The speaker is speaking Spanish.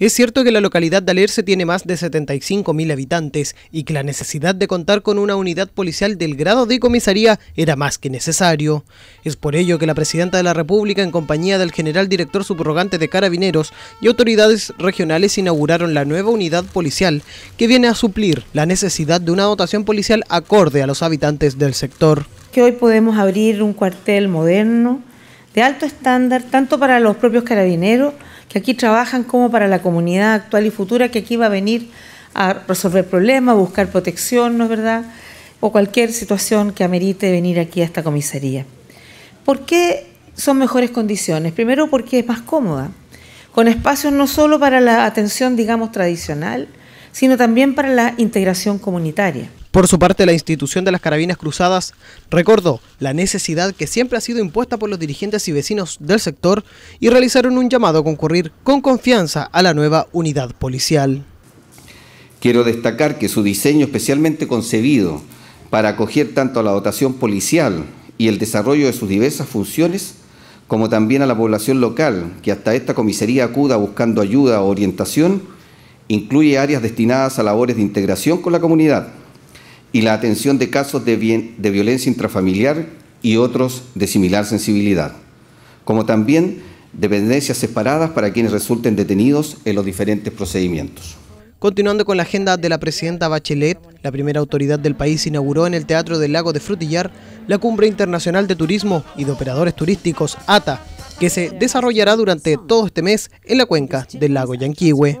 Es cierto que la localidad de Alerce tiene más de 75.000 habitantes y que la necesidad de contar con una unidad policial del grado de comisaría era más que necesario. Es por ello que la Presidenta de la República, en compañía del General Director Subrogante de Carabineros y autoridades regionales, inauguraron la nueva unidad policial que viene a suplir la necesidad de una dotación policial acorde a los habitantes del sector. Que hoy podemos abrir un cuartel moderno de alto estándar, tanto para los propios carabineros, que aquí trabajan como para la comunidad actual y futura, que aquí va a venir a resolver problemas, buscar protección, ¿no es verdad? O cualquier situación que amerite venir aquí a esta comisaría. ¿Por qué son mejores condiciones? Primero porque es más cómoda, con espacios no solo para la atención, digamos, tradicional, sino también para la integración comunitaria. Por su parte, la institución de las Carabinas Cruzadas recordó la necesidad que siempre ha sido impuesta por los dirigentes y vecinos del sector y realizaron un llamado a concurrir con confianza a la nueva unidad policial. Quiero destacar que su diseño especialmente concebido para acoger tanto a la dotación policial y el desarrollo de sus diversas funciones, como también a la población local, que hasta esta comisaría acuda buscando ayuda o orientación, incluye áreas destinadas a labores de integración con la comunidad, y la atención de casos de, de violencia intrafamiliar y otros de similar sensibilidad, como también dependencias separadas para quienes resulten detenidos en los diferentes procedimientos. Continuando con la agenda de la presidenta Bachelet, la primera autoridad del país inauguró en el Teatro del Lago de Frutillar la Cumbre Internacional de Turismo y de Operadores Turísticos, ATA, que se desarrollará durante todo este mes en la cuenca del lago Yanquihue.